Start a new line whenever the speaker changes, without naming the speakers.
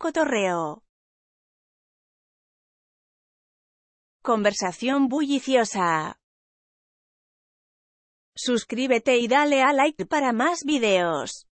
cotorreo. Conversación bulliciosa. Suscríbete y dale a like para más videos.